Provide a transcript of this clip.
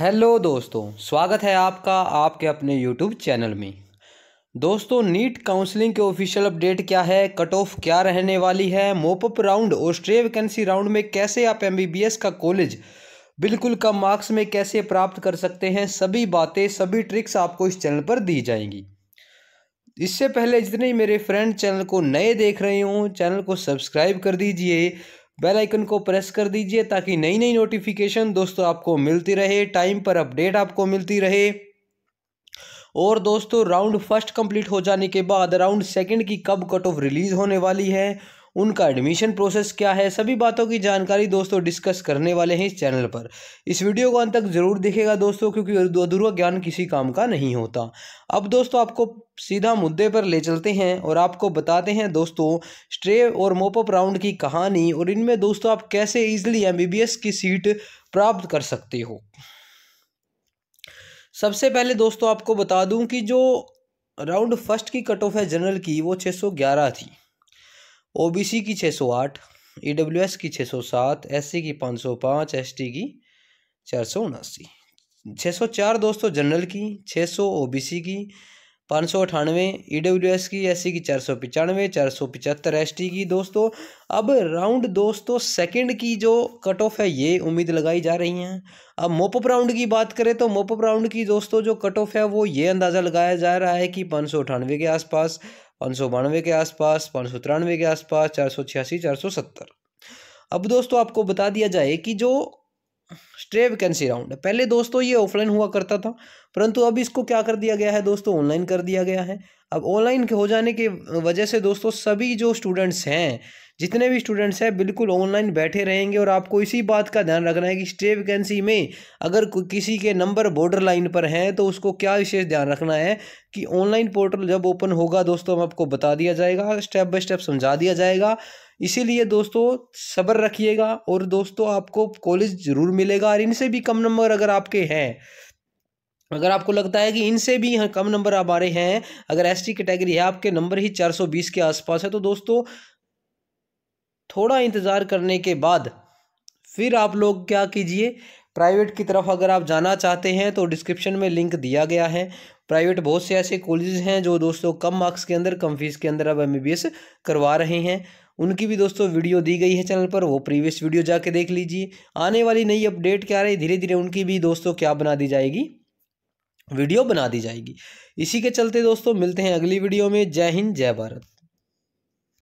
hello दोस्तों स्वागत है आपका आपके अपने यूट्यूब चैनल में दोस्तों नीट काउंसलिंग के ऑफिशियल अपडेट क्या है कट ऑफ क्या रहने वाली है मोपअप राउंड और स्ट्रे वैकेंसी राउंड में कैसे आप एमबीबीएस का कॉलेज बिल्कुल कम मार्क्स में कैसे प्राप्त कर सकते हैं सभी बातें सभी ट्रिक्स आपको इस चैनल पर दी जाएंगी इससे पहले जितने मेरे फ्रेंड चैनल को नए देख रहे हों चैनल को सब्सक्राइब कर दीजिए बेल आइकन को प्रेस कर दीजिए ताकि नई नई नोटिफिकेशन दोस्तों आपको मिलती रहे टाइम पर अपडेट आपको मिलती रहे और दोस्तों राउंड फर्स्ट कंप्लीट हो जाने के बाद राउंड सेकंड की कब कट ऑफ रिलीज़ होने वाली है उनका एडमिशन प्रोसेस क्या है सभी बातों की जानकारी दोस्तों डिस्कस करने वाले हैं इस चैनल पर इस वीडियो को अंत तक ज़रूर देखेगा दोस्तों क्योंकि अधूरा ज्ञान किसी काम का नहीं होता अब दोस्तों आपको सीधा मुद्दे पर ले चलते हैं और आपको बताते हैं दोस्तों स्ट्रे और मोपअप राउंड की कहानी और इनमें दोस्तों आप कैसे ईजिली एम की सीट प्राप्त कर सकते हो सबसे पहले दोस्तों आपको बता दूं कि जो राउंड फर्स्ट की कट ऑफ है जनरल की वो 611 थी ओबीसी की छः सौ आठ e की छः सौ सात एससी की पाँच सौ पाँच एसटी की चार सौ उनासी छः सौ चार दोस्तों जनरल की छः सौ ओबीसी की पाँच सौ अठानवे ई डब्ल्यू एस की एस सी की चार सौ पचानवे चार सौ पचहत्तर एस टी की दोस्तों अब राउंड दोस्तों सेकंड की जो कट ऑफ है ये उम्मीद लगाई जा रही हैं अब मोपअप राउंड की बात करें तो मोपअप राउंड की दोस्तों जो कट ऑफ है वो ये अंदाज़ा लगाया जा रहा है कि पाँच सौ अठानवे के आसपास पाँच सौ बानवे के आसपास पाँच सौ तिरानवे के आसपास चार सौ छियासी चार सौ सत्तर अब दोस्तों आपको बता दिया जाए कि जो स्ट्रे वैकेंसी राउंड है पहले दोस्तों ये ऑफलाइन हुआ करता था परंतु अब इसको क्या कर दिया गया है दोस्तों ऑनलाइन कर दिया गया है अब ऑनलाइन हो जाने के वजह से दोस्तों सभी जो स्टूडेंट्स हैं जितने भी स्टूडेंट्स हैं बिल्कुल ऑनलाइन बैठे रहेंगे और आपको इसी बात का ध्यान रखना है कि स्टे वैकेंसी में अगर किसी के नंबर बॉर्डर लाइन पर हैं तो उसको क्या विशेष ध्यान रखना है कि ऑनलाइन पोर्टल जब ओपन होगा दोस्तों हम आपको बता दिया जाएगा स्टेप बाय स्टेप समझा दिया जाएगा इसीलिए दोस्तों सब्र रखिएगा और दोस्तों आपको कॉलेज ज़रूर मिलेगा और इनसे भी कम नंबर अगर आपके हैं अगर आपको लगता है कि इनसे भी कम नंबर हमारे हैं अगर एसटी कैटेगरी है आपके नंबर ही 420 के आसपास है तो दोस्तों थोड़ा इंतज़ार करने के बाद फिर आप लोग क्या कीजिए प्राइवेट की तरफ अगर आप जाना चाहते हैं तो डिस्क्रिप्शन में लिंक दिया गया है प्राइवेट बहुत से ऐसे कॉलेजेस हैं जो दोस्तों कम मार्क्स के अंदर कम फीस के अंदर अब एम करवा रहे हैं उनकी भी दोस्तों वीडियो दी गई है चैनल पर वो प्रीवियस वीडियो जाके देख लीजिए आने वाली नई अपडेट क्या रही धीरे धीरे उनकी भी दोस्तों क्या बना दी जाएगी वीडियो बना दी जाएगी इसी के चलते दोस्तों मिलते हैं अगली वीडियो में जय हिंद जय भारत